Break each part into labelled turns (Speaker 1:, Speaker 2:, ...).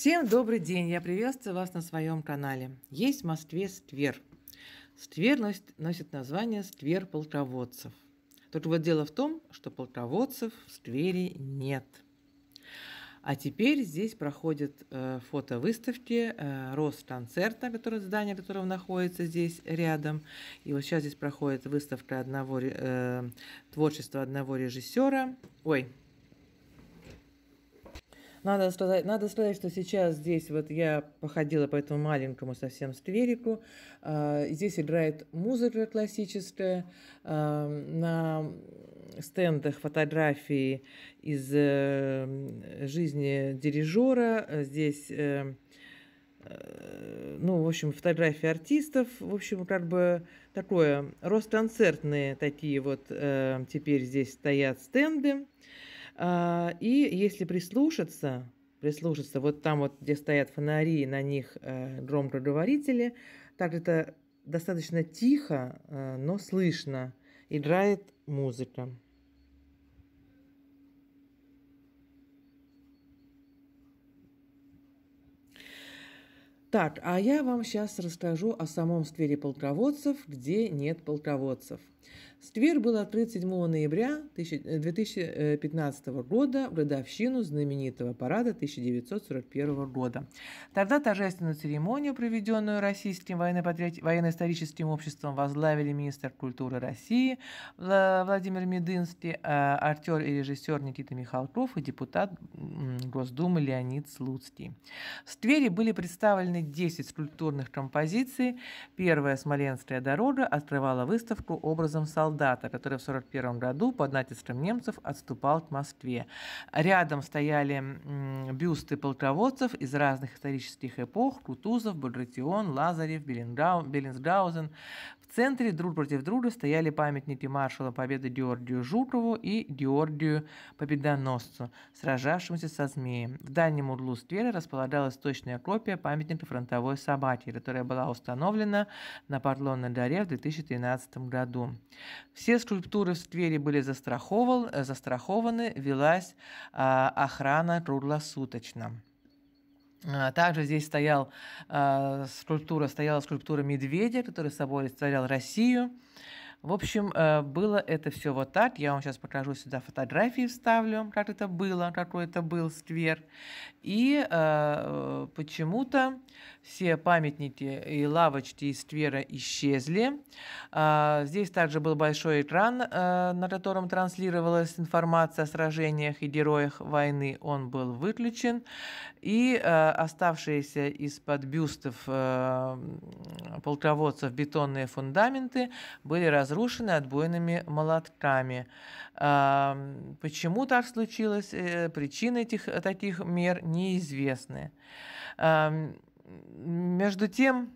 Speaker 1: Всем добрый день! Я приветствую вас на своем канале. Есть в Москве сквер. Сквер носит, название «Сквер полководцев». Только вот дело в том, что полководцев в сквере нет. А теперь здесь проходят э, фотовыставки э, Росконцерта, который, здание которого находится здесь рядом. И вот сейчас здесь проходит выставка одного э, творчества одного режиссера. Ой, надо сказать, надо сказать, что сейчас здесь вот я походила по этому маленькому совсем скверику. А, здесь играет музыка классическая. А, на стендах фотографии из э, жизни дирижера. Здесь э, э, ну, в общем, фотографии артистов, в общем, как бы такое, росконцертные такие вот теперь здесь стоят стенды. А, и если прислушаться, прислушаться вот там вот, где стоят фонари, на них э, громкоговорители, так это достаточно тихо, э, но слышно. Играет музыка. Так, а я вам сейчас расскажу о самом сквере полководцев, где нет полководцев. Сквер был открыт 7 ноября 2015 э, э, года в годовщину знаменитого парада 1941 года. Тогда торжественную церемонию, проведенную Российским военно-историческим обществом, возглавили министр культуры России Владимир Медынский, а, актер и режиссер Никита Михалков и депутат Госдумы Леонид Слуцкий. В Твери были представлены 10 скульптурных композиций. Первая «Смоленская дорога» открывала выставку образом солдата солдата, который в 1941 году под натиском немцев отступал к Москве. Рядом стояли бюсты полководцев из разных исторических эпох – Кутузов, Багратион, Лазарев, Беллингаузен, в центре друг против друга стояли памятники маршала Победы Георгию Жукову и Георгию Победоносцу, сражавшимся со змеем. В дальнем углу сквера располагалась точная копия памятника фронтовой собаки, которая была установлена на Подлонной горе в 2013 году. Все скульптуры в сквере были застрахованы, велась э, охрана круглосуточно. А, также здесь стоял, э, скульптура, стояла скульптура медведя, который собой представлял Россию. В общем, э, было это все вот так. Я вам сейчас покажу сюда фотографии вставлю, как это было, какой это был сквер. И э, почему-то все памятники и лавочки из сквера исчезли. Э, здесь также был большой экран, э, на котором транслировалась информация о сражениях и героях войны. Он был выключен. И э, оставшиеся из-под бюстов э, полководцев бетонные фундаменты были раз разрушены отбойными молотками. Почему так случилось, э, причины этих, таких мер неизвестны. Между тем,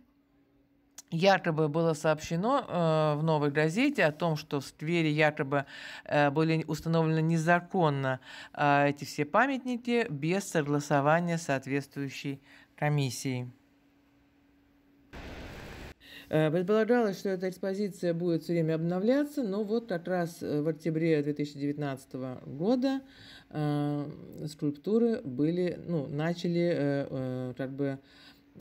Speaker 1: Якобы было сообщено э, в «Новой газете» о том, что в Твери якобы э, были установлены незаконно эти все памятники без согласования соответствующей комиссии. Э, предполагалось, что эта экспозиция будет все время обновляться, но вот как раз э, в октябре 2019 года э, скульптуры были, ну, начали э, э как бы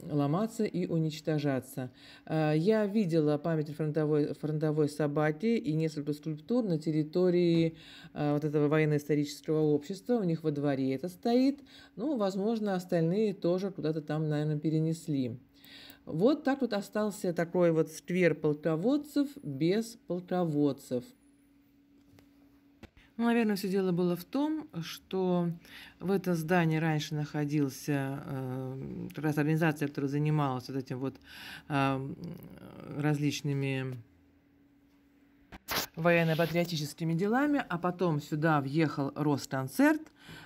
Speaker 1: ломаться и уничтожаться. Я видела память фронтовой, фронтовой собаки и несколько скульптур на территории вот этого военно-исторического общества. У них во дворе это стоит. Ну, возможно, остальные тоже куда-то там, наверное, перенесли. Вот так вот остался такой вот сквер полководцев без полководцев. Ну, наверное, все дело было в том, что в это здание раньше находился э, как раз организация, которая занималась вот этим вот э, различными военно-патриотическими делами, а потом сюда въехал Росконцерт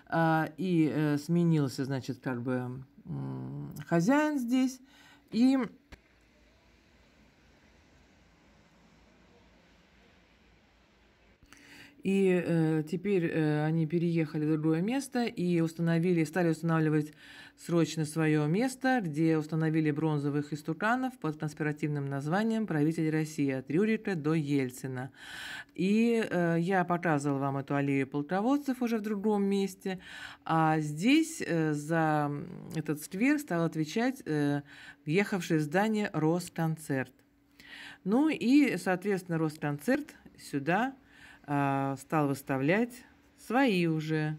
Speaker 1: э, и э, сменился, значит, как бы э, хозяин здесь. И И э, теперь э, они переехали в другое место и установили, стали устанавливать срочно свое место, где установили бронзовых истуканов под конспиративным названием «Правитель России» от Рюрика до Ельцина. И э, я показывала вам эту аллею полководцев уже в другом месте, а здесь э, за этот сквер стал отвечать э, въехавший здание Росконцерт. Ну и, соответственно, Росконцерт сюда – а, стал выставлять свои уже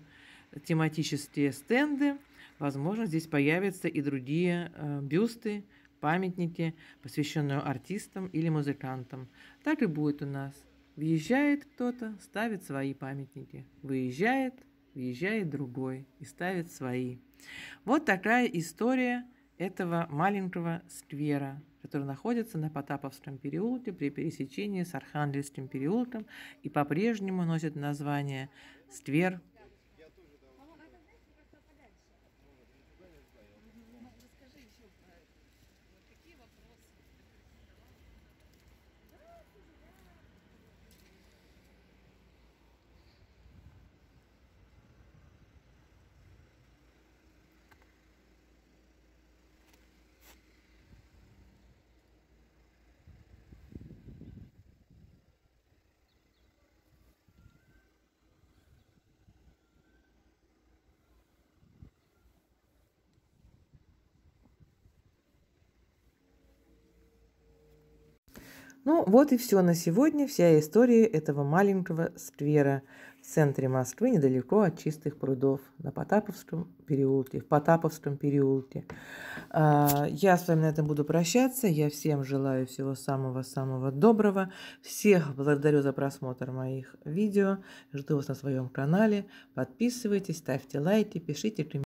Speaker 1: тематические стенды. Возможно, здесь появятся и другие а, бюсты, памятники, посвященные артистам или музыкантам. Так и будет у нас. Въезжает кто-то, ставит свои памятники. Выезжает, въезжает другой и ставит свои. Вот такая история – этого маленького сквера, который находится на Потаповском переулке при пересечении с Архангельским переулком и по-прежнему носит название «Сквер Ну вот и все на сегодня, вся история этого маленького сквера в центре Москвы, недалеко от чистых прудов, на Потаповском переулке, в Потаповском переулке. А, я с вами на этом буду прощаться. Я всем желаю всего самого-самого доброго. Всех благодарю за просмотр моих видео. Жду вас на своем канале. Подписывайтесь, ставьте лайки, пишите комментарии.